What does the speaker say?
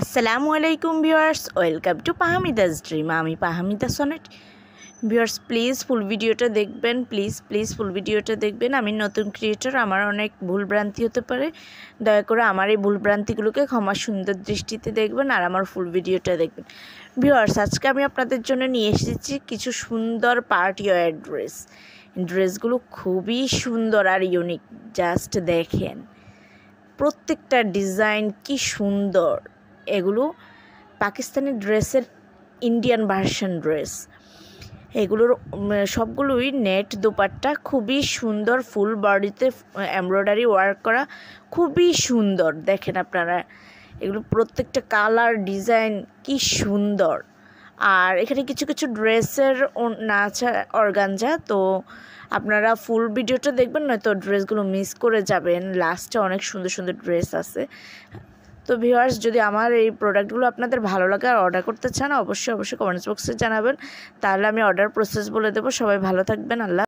আসসালামু আলাইকুম viewers welcome to পাহামিদাস ড্রিম আমি পাহামিদা সনেট ভিউয়ার্স প্লিজ ফুল ভিডিওটা দেখবেন প্লিজ প্লিজ ফুল ভিডিওটা দেখবেন আমি নতুন ক্রিয়েটর আমার অনেক ভুলভ্রান্তি হতে পারে দয়া করে আমার এই ভুলভ্রান্তিগুলোকে ক্ষমা সুন্দর দৃষ্টিতে দেখবেন আর আমার ফুল ভিডিওটা দেখবেন ভিউয়ার্স আজকে আমি আপনাদের জন্য নিয়ে এসেছি কিছু সুন্দর পার্টি ওয়ার ড্রেস ড্রেসগুলো খুবই সুন্দর আর ইউনিক জাস্ট দেখেন প্রত্যেকটা ডিজাইন কি সুন্দর এগুলো পাকিস্তানি ড্রেসের ইন্ডিয়ান ভার্সন ড্রেস এগুলোর সবগুলোই নেট দোপাট্টা খুবই সুন্দর ফুল বডিতে এমব্রয়ডারি ওয়ার্ক করা খুবই সুন্দর দেখেন আপনারা এগুলো প্রত্যেকটা কালার ডিজাইন কি সুন্দর আর এখানে কিছু কিছু ড্রেসের নাচা অর্গানজা তো আপনারা ফুল ভিডিওটা দেখবেন নয়তো ড্রেসগুলো মিস করে যাবেন লাস্টে অনেক সুন্দর সুন্দর ড্রেস আছে তো ভিওয়ার্স যদি আমার এই প্রোডাক্টগুলো আপনাদের ভালো লাগে আর অর্ডার করতে চান অবশ্যই অবশ্যই কমেন্টস বক্সে জানাবেন তাহলে আমি অর্ডার প্রসেস বলে দেবো সবাই ভালো থাকবেন আল্লাহ